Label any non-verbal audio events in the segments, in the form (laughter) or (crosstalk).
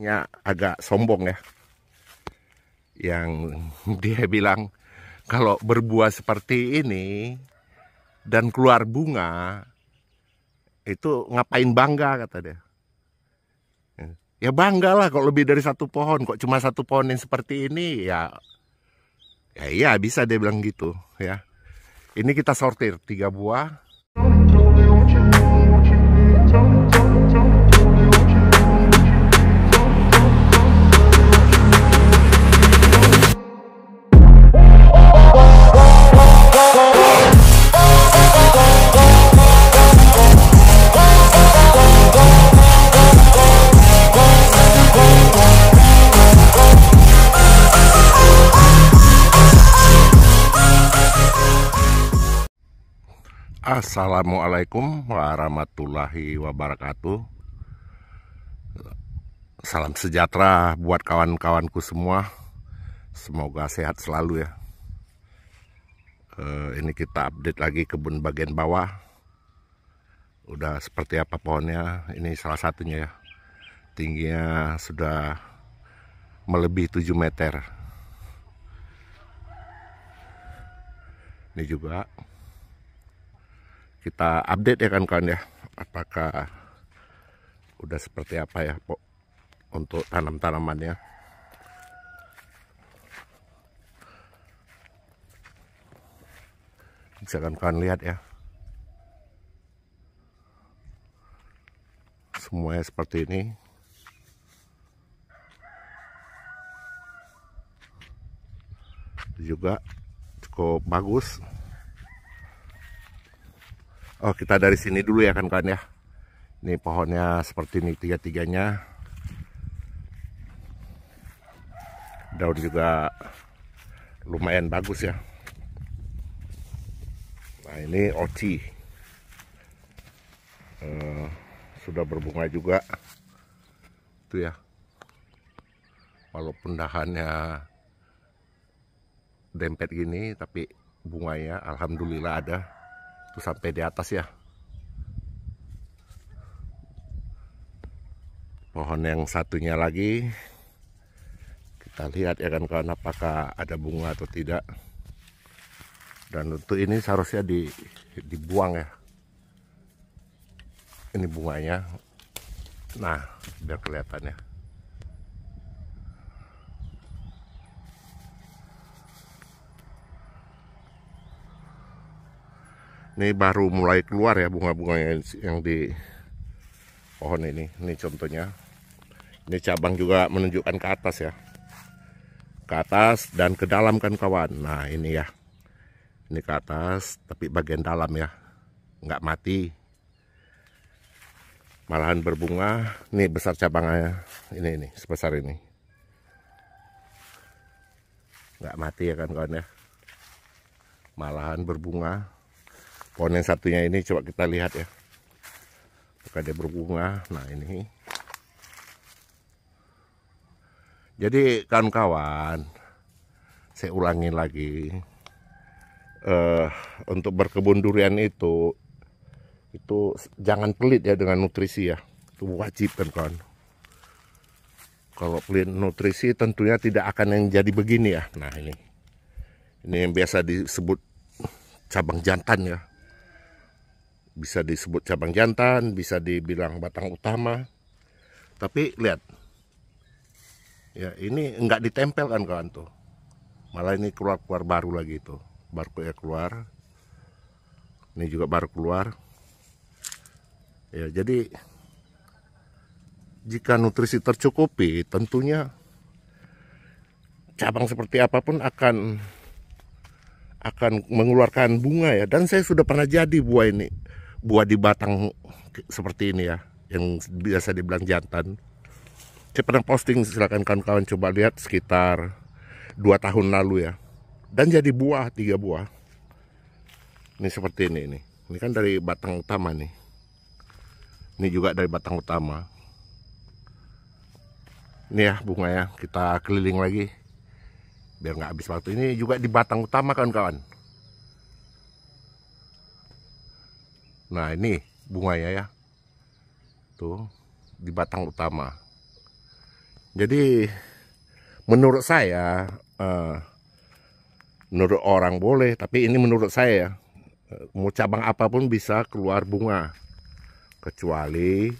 ya agak sombong ya. Yang (laughs) dia bilang kalau berbuah seperti ini dan keluar bunga itu ngapain bangga kata dia. Ya banggalah lah kalau lebih dari satu pohon kok cuma satu pohon yang seperti ini ya ya iya bisa dia bilang gitu ya. Ini kita sortir tiga buah Assalamualaikum warahmatullahi wabarakatuh Salam sejahtera buat kawan-kawanku semua Semoga sehat selalu ya eh, Ini kita update lagi kebun bagian bawah Udah seperti apa pohonnya Ini salah satunya ya Tingginya sudah melebihi 7 meter Ini juga kita update ya kan kawan ya apakah udah seperti apa ya pok untuk tanam-tanamannya bisa kan kawan lihat ya semuanya seperti ini juga cukup bagus Oh, kita dari sini dulu ya kan kan ya. Ini pohonnya seperti ini tiga-tiganya. Daun juga lumayan bagus ya. Nah ini oci. Uh, sudah berbunga juga. Itu ya. Walaupun dahannya dempet gini tapi bunganya alhamdulillah ada. Tuh sampai di atas ya. Pohon yang satunya lagi kita lihat ya kan kawan apakah ada bunga atau tidak. Dan untuk ini seharusnya di dibuang ya. Ini bunganya. Nah, biar kelihatan ya. ini baru mulai keluar ya bunga-bunga yang di pohon ini ini contohnya ini cabang juga menunjukkan ke atas ya ke atas dan ke dalam kan kawan nah ini ya ini ke atas tapi bagian dalam ya nggak mati malahan berbunga Ini besar cabangnya ini ini sebesar ini nggak mati ya kan kawan ya malahan berbunga pohon yang satunya ini coba kita lihat ya apakah dia berbunga nah ini jadi kawan-kawan saya ulangi lagi uh, untuk berkebun durian itu itu jangan pelit ya dengan nutrisi ya itu wajib kan kawan kalau pelit nutrisi tentunya tidak akan yang jadi begini ya nah ini ini yang biasa disebut cabang jantan ya bisa disebut cabang jantan, bisa dibilang batang utama. Tapi lihat, ya ini nggak ditempelkan kawan tuh, malah ini keluar keluar baru lagi itu, baru ya keluar. Ini juga baru keluar. Ya jadi jika nutrisi tercukupi, tentunya cabang seperti apapun akan akan mengeluarkan bunga ya dan saya sudah pernah jadi buah ini buah di batang seperti ini ya yang biasa dibilang jantan saya pernah posting silahkan kawan-kawan coba lihat sekitar dua tahun lalu ya dan jadi buah tiga buah ini seperti ini ini ini kan dari batang utama nih ini juga dari batang utama ini ya bunga ya kita keliling lagi biar nggak habis waktu ini juga di batang utama kawan-kawan Nah ini bunganya ya Tuh di batang utama Jadi menurut saya uh, Menurut orang boleh tapi ini menurut saya ya, eh, Mau cabang apapun bisa keluar bunga Kecuali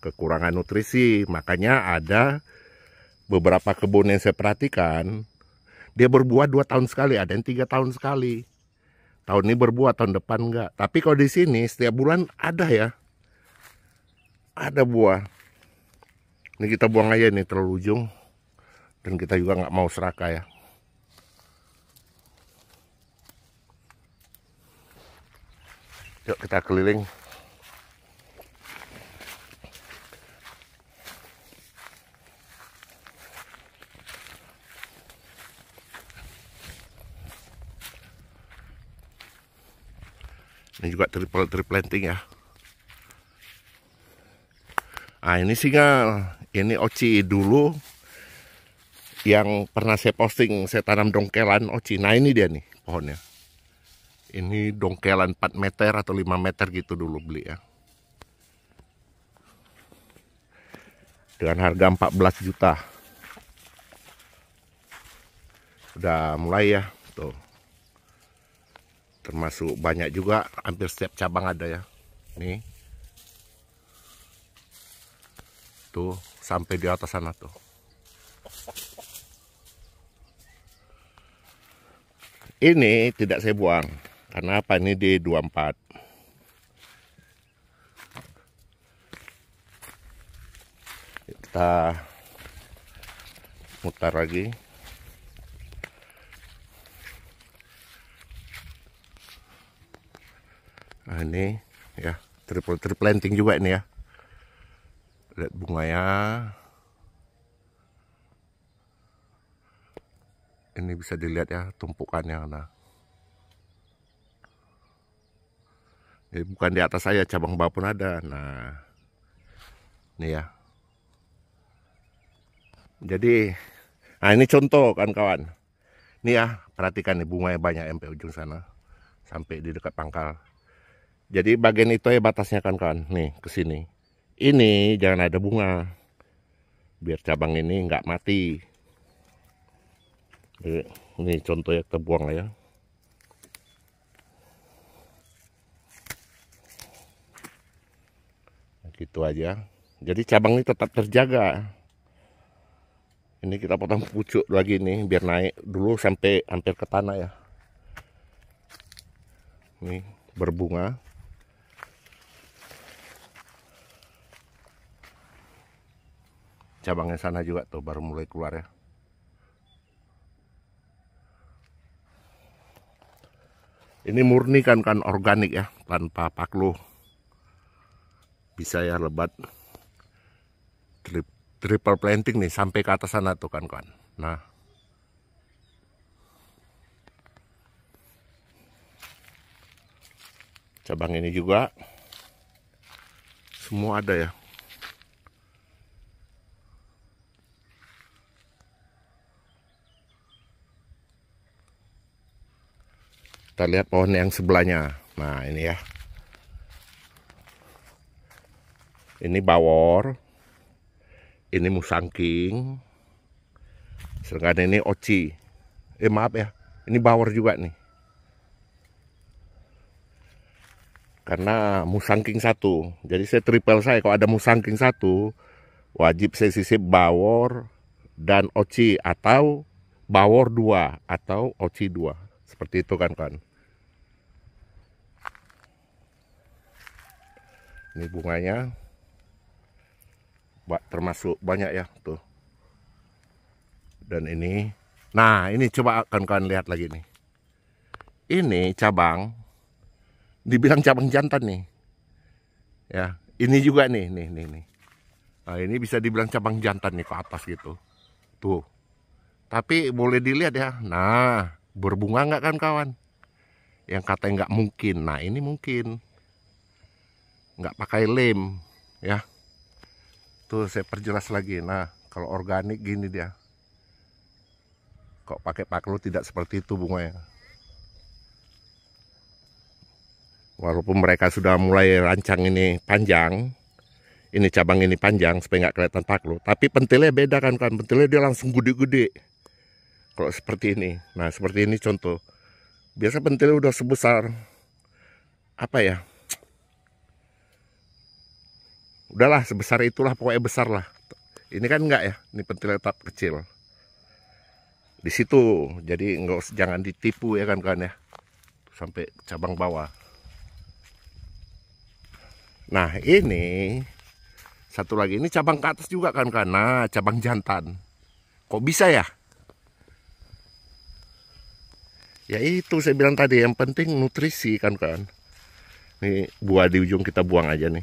kekurangan nutrisi Makanya ada beberapa kebun yang saya perhatikan Dia berbuah 2 tahun sekali ada yang 3 tahun sekali tahun ini berbuah tahun depan enggak tapi kalau di sini setiap bulan ada ya ada buah ini kita buang aja ini terlalu ujung dan kita juga nggak mau seraka ya yuk kita keliling Ini juga triple triplanting ya. Ah ini singal, ini oci dulu yang pernah saya posting saya tanam dongkelan oci. Nah ini dia nih pohonnya. Ini dongkelan 4 meter atau 5 meter gitu dulu beli ya. Dengan harga 14 juta. Udah mulai ya, tuh termasuk banyak juga hampir setiap cabang ada ya nih tuh sampai di atas sana tuh ini tidak saya buang karena apa ini di 24 kita mutar lagi nah ini ya triple tree juga ini ya lihat bunganya ini bisa dilihat ya tumpukannya nah ini bukan di atas saya cabang bawah pun ada. Nah, ini ya. Jadi, nah ini contoh kan kawan. Ini ya, perhatikan nih bunganya banyak sampai ujung sana, sampai di dekat pangkal. Jadi bagian itu ya batasnya kan kan, nih ke sini. Ini jangan ada bunga, biar cabang ini nggak mati. Jadi, ini contohnya kita buang lah ya. Nah, gitu aja. Jadi cabang ini tetap terjaga ini kita potong pucuk lagi nih biar naik dulu sampai hampir ke tanah ya ini berbunga cabangnya sana juga tuh baru mulai keluar ya ini murni kan kan organik ya tanpa paklu bisa ya lebat Tri triple planting nih sampai ke atas sana tuh kan kan nah cabang ini juga semua ada ya kita lihat pohon yang sebelahnya nah ini ya ini bawor ini musangking sedangkan ini oci eh maaf ya ini bawor juga nih karena musangking satu jadi saya triple saya kalau ada musangking satu wajib saya sisip bawor dan oci atau bawor dua atau oci dua, seperti itu kan kan ini bunganya termasuk banyak ya tuh dan ini nah ini coba akan kalian lihat lagi nih ini cabang dibilang cabang jantan nih ya ini juga nih nih nih nih nah, ini bisa dibilang cabang jantan nih ke atas gitu tuh tapi boleh dilihat ya nah berbunga nggak kan kawan yang katanya nggak mungkin nah ini mungkin nggak pakai lem ya tuh saya perjelas lagi nah kalau organik gini dia kok pakai paklu tidak seperti itu bunganya walaupun mereka sudah mulai rancang ini panjang ini cabang ini panjang supaya nggak kelihatan paklu tapi pentilnya beda kan kan pentilnya dia langsung gede-gede kalau seperti ini nah seperti ini contoh biasa pentilnya udah sebesar apa ya udahlah sebesar itulah pokoknya besar lah ini kan enggak ya ini pentil tetap kecil di situ jadi enggak jangan ditipu ya kan kan ya sampai cabang bawah nah ini satu lagi ini cabang ke atas juga kan kan nah cabang jantan kok bisa ya ya itu saya bilang tadi yang penting nutrisi kan kan ini buah di ujung kita buang aja nih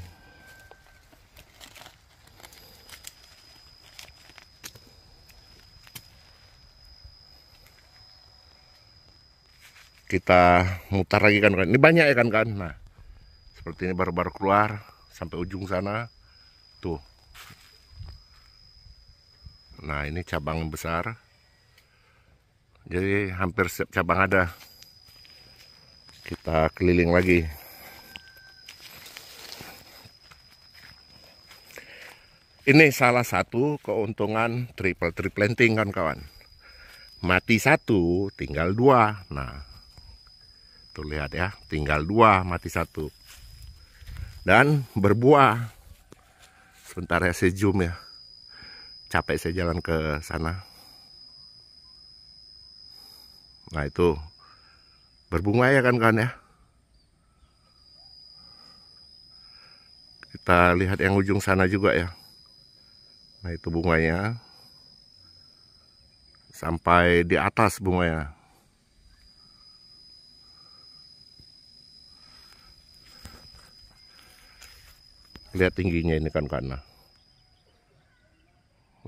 kita mutar lagi kan ini banyak ya kan kan nah seperti ini baru-baru keluar sampai ujung sana tuh nah ini cabang besar jadi hampir setiap cabang ada kita keliling lagi ini salah satu keuntungan triple triple planting kan kawan mati satu tinggal dua nah Tuh lihat ya, tinggal dua mati satu. Dan berbuah. Sebentar ya saya zoom ya. Capek saya jalan ke sana. Nah itu berbunga ya kan kan ya. Kita lihat yang ujung sana juga ya. Nah itu bunganya sampai di atas bunganya. lihat tingginya ini kan karena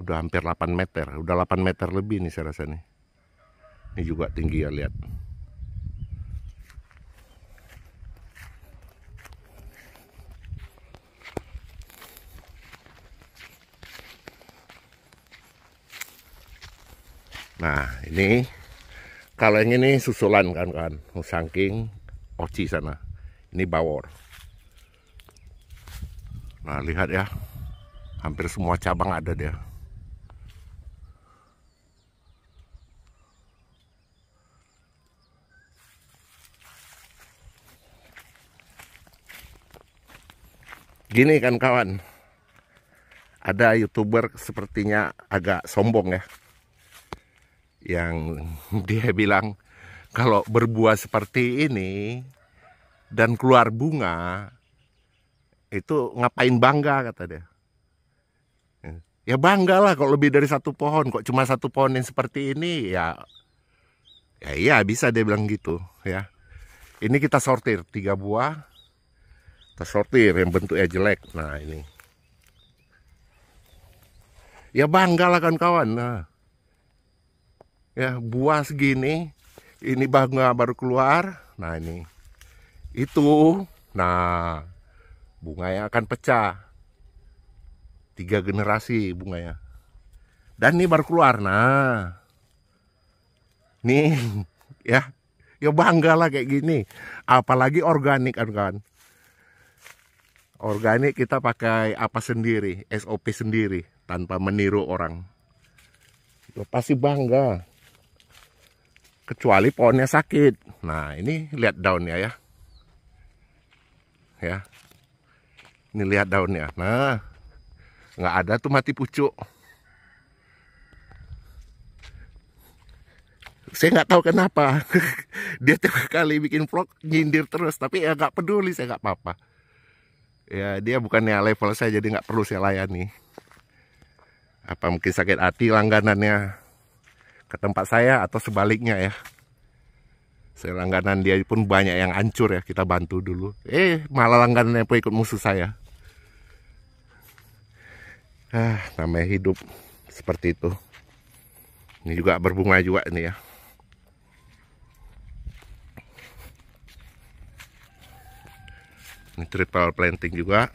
udah hampir 8 meter udah 8 meter lebih nih saya rasa nih ini juga tinggi ya lihat Nah ini kalau yang ini susulan kan kan, nah. musangking, oci sana. Ini bawor. Nah, lihat ya. Hampir semua cabang ada dia. Gini kan kawan. Ada YouTuber sepertinya agak sombong ya. Yang (laughs) dia bilang kalau berbuah seperti ini dan keluar bunga itu ngapain bangga kata dia ya bangga lah kalau lebih dari satu pohon kok cuma satu pohon yang seperti ini ya ya iya bisa dia bilang gitu ya ini kita sortir tiga buah kita sortir yang bentuknya jelek nah ini ya bangga lah kan kawan nah ya buah segini ini bangga baru keluar nah ini itu nah bunga yang akan pecah tiga generasi bunganya dan ini baru keluar nah nih (laughs) ya ya bangga lah kayak gini apalagi organik kan kan organik kita pakai apa sendiri SOP sendiri tanpa meniru orang ya, pasti bangga kecuali pohonnya sakit nah ini lihat daunnya ya ya ini lihat daunnya. Nah, nggak ada tuh mati pucuk. Saya nggak tahu kenapa (laughs) dia tiap kali bikin vlog nyindir terus, tapi ya nggak peduli saya nggak apa-apa. Ya dia bukannya level saya jadi nggak perlu saya layani. Apa mungkin sakit hati langganannya ke tempat saya atau sebaliknya ya saya langganan dia pun banyak yang hancur ya kita bantu dulu eh malah langganan yang ikut musuh saya ah namanya hidup seperti itu ini juga berbunga juga ini ya ini triple planting juga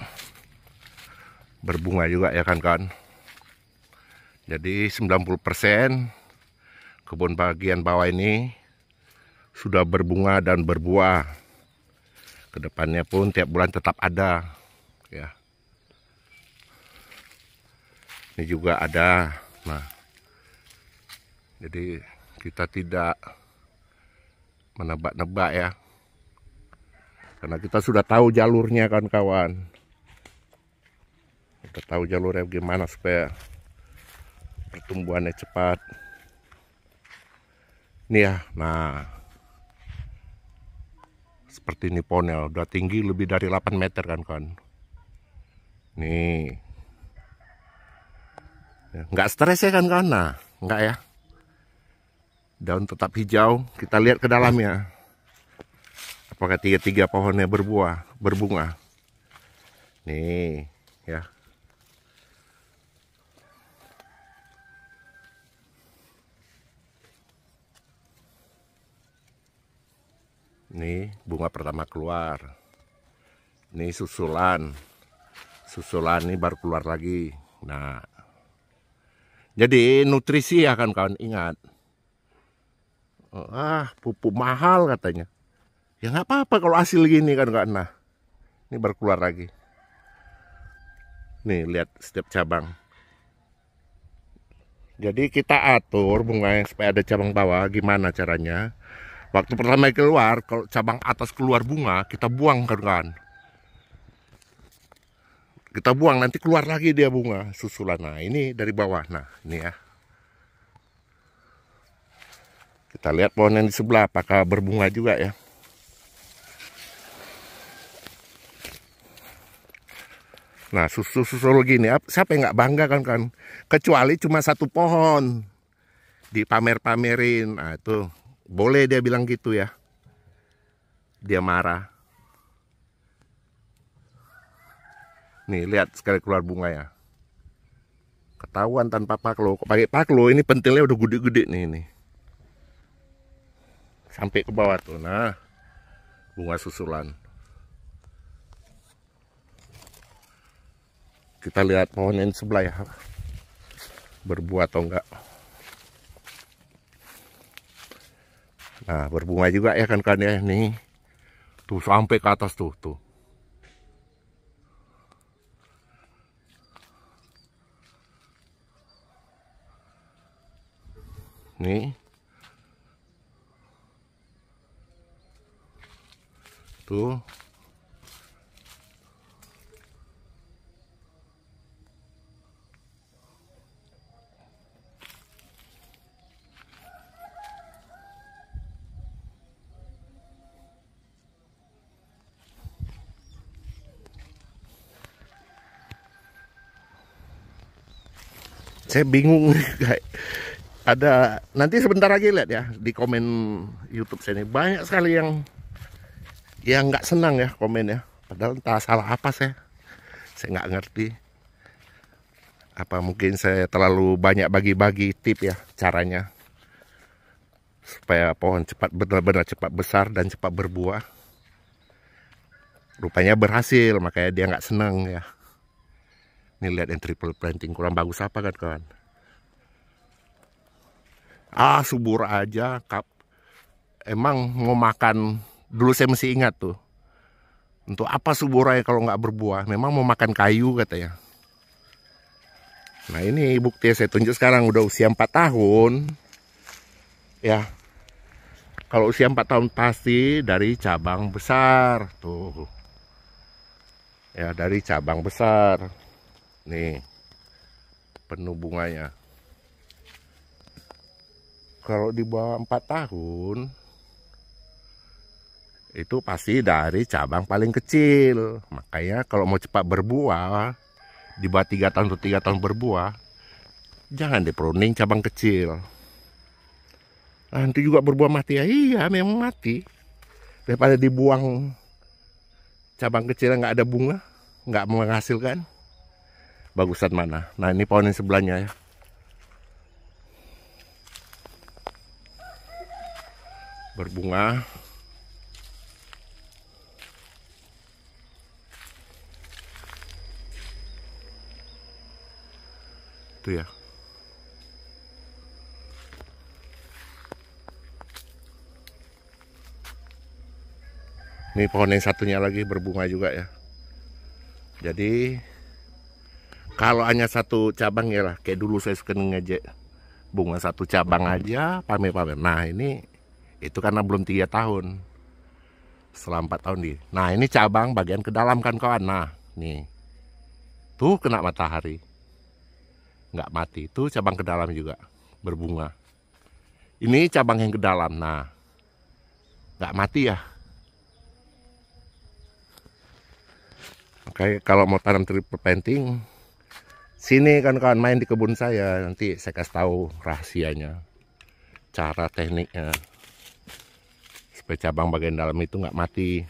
berbunga juga ya kan kan jadi 90% kebun bagian bawah ini sudah berbunga dan berbuah kedepannya pun tiap bulan tetap ada ya ini juga ada nah jadi kita tidak menebak-nebak ya karena kita sudah tahu jalurnya kan kawan kita tahu jalurnya gimana supaya pertumbuhannya cepat ini ya nah seperti ini ponel udah tinggi lebih dari 8 meter kan kan nih Nggak stres ya kan karena Nah, nggak ya. Daun tetap hijau. Kita lihat ke dalamnya. Apakah tiga-tiga pohonnya berbuah, berbunga. Nih, ya. Nih, bunga pertama keluar. nih susulan. Susulan ini baru keluar lagi. Nah, jadi nutrisi ya kan kawan ingat. Ah pupuk mahal katanya. Ya nggak apa-apa kalau hasil gini kan kawan. Nah ini baru keluar lagi. Nih lihat setiap cabang. Jadi kita atur bunga yang supaya ada cabang bawah gimana caranya. Waktu pertama keluar, kalau cabang atas keluar bunga, kita buang kan kan kita buang nanti keluar lagi dia bunga susulan nah ini dari bawah nah ini ya kita lihat pohon yang di sebelah apakah berbunga juga ya nah susu susul ini. siapa yang nggak bangga kan kan kecuali cuma satu pohon dipamer-pamerin nah itu boleh dia bilang gitu ya dia marah Nih, lihat sekali keluar bunga ya. Ketahuan tanpa paklo. Pakai paklo ini pentilnya udah gede-gede nih ini. Sampai ke bawah tuh. Nah, bunga susulan. Kita lihat pohon yang sebelah ya. Berbuah atau enggak. Nah, berbunga juga ya kan kan ya nih. Tuh sampai ke atas tuh, tuh. nih tuh saya bingung kayak (laughs) ada nanti sebentar lagi lihat ya di komen YouTube saya ini banyak sekali yang yang nggak senang ya komen ya padahal entah salah apa saya saya nggak ngerti apa mungkin saya terlalu banyak bagi-bagi tip ya caranya supaya pohon cepat benar-benar cepat besar dan cepat berbuah rupanya berhasil makanya dia nggak senang ya ini lihat yang triple planting kurang bagus apa kan kawan ah subur aja kap emang mau makan dulu saya masih ingat tuh untuk apa subur aja kalau nggak berbuah memang mau makan kayu katanya nah ini bukti saya tunjuk sekarang udah usia 4 tahun ya kalau usia 4 tahun pasti dari cabang besar tuh ya dari cabang besar nih penuh bunganya kalau di bawah 4 tahun itu pasti dari cabang paling kecil. Makanya kalau mau cepat berbuah, di bawah 3 tahun atau 3 tahun berbuah, jangan di pruning cabang kecil. Ah, nanti juga berbuah mati ya, iya memang mati. Daripada dibuang cabang kecil yang gak ada bunga, nggak menghasilkan, bagusan mana. Nah ini pohon yang sebelahnya ya. berbunga itu ya ini pohon yang satunya lagi berbunga juga ya jadi kalau hanya satu cabang ya lah kayak dulu saya suka ngejek bunga satu cabang aja pamer-pamer nah ini itu karena belum tiga tahun. Setelah empat tahun di. Nah ini cabang bagian ke dalam kan kawan. Nah nih. Tuh kena matahari. Nggak mati. Itu cabang ke dalam juga. Berbunga. Ini cabang yang ke dalam. Nah. Nggak mati ya. Oke, kalau mau tanam triple planting, sini kan kawan main di kebun saya. Nanti saya kasih tahu rahasianya, cara tekniknya supaya cabang bagian dalam itu nggak mati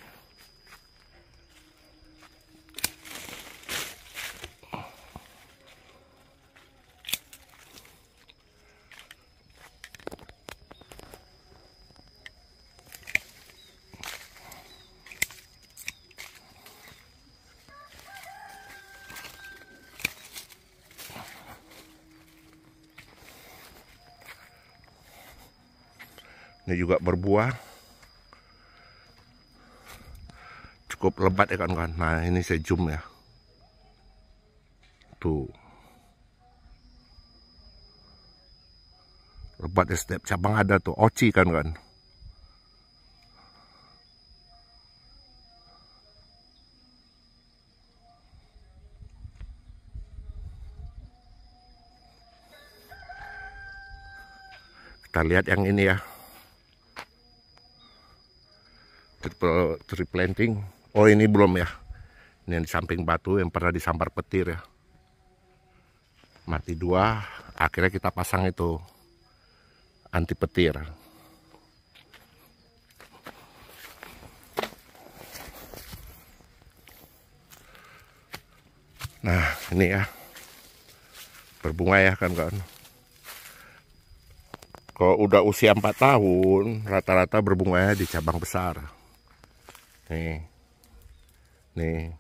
ini juga berbuah cukup lebat ya kawan-kawan nah ini saya zoom ya tuh lebat ya setiap cabang ada tuh oci kan kan kita lihat yang ini ya triple tree planting Oh ini belum ya. Ini yang di samping batu yang pernah disambar petir ya. Mati dua. Akhirnya kita pasang itu anti petir. Nah ini ya berbunga ya kan kawan? Kalau udah usia 4 tahun rata-rata berbunga ya di cabang besar. Nih nih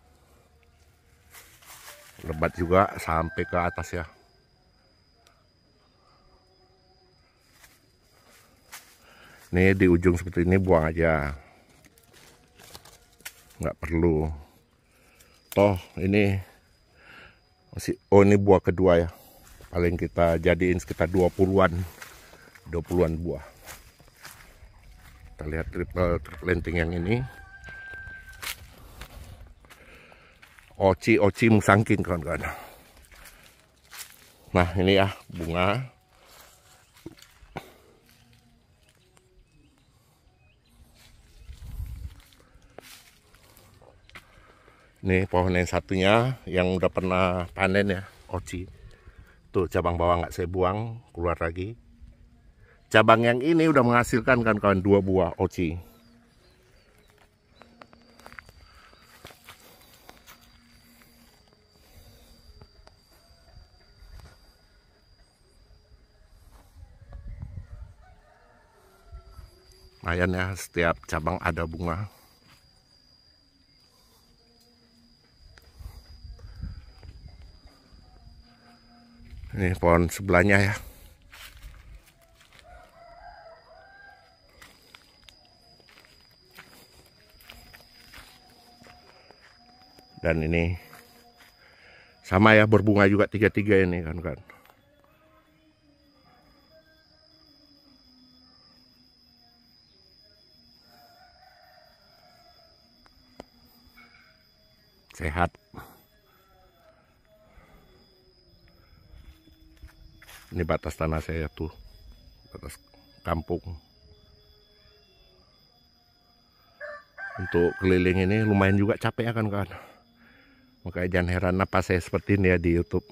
lebat juga sampai ke atas ya nih di ujung seperti ini buang aja nggak perlu toh ini masih oh ini buah kedua ya paling kita jadiin sekitar 20-an 20-an buah kita lihat triple lenting yang ini oci-oci musangkin kawan-kawan. Nah ini ya bunga. Ini pohon yang satunya yang udah pernah panen ya, oci. Tuh cabang bawah nggak saya buang, keluar lagi. Cabang yang ini udah menghasilkan kan kawan dua buah oci. lumayan ya setiap cabang ada bunga ini pohon sebelahnya ya dan ini sama ya berbunga juga tiga-tiga ini kan kan sehat ini batas tanah saya tuh batas kampung untuk keliling ini lumayan juga capek akan kan makanya jangan heran apa saya seperti ini ya di YouTube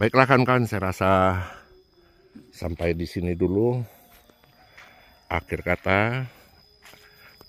baiklah kan kan saya rasa sampai di sini dulu akhir kata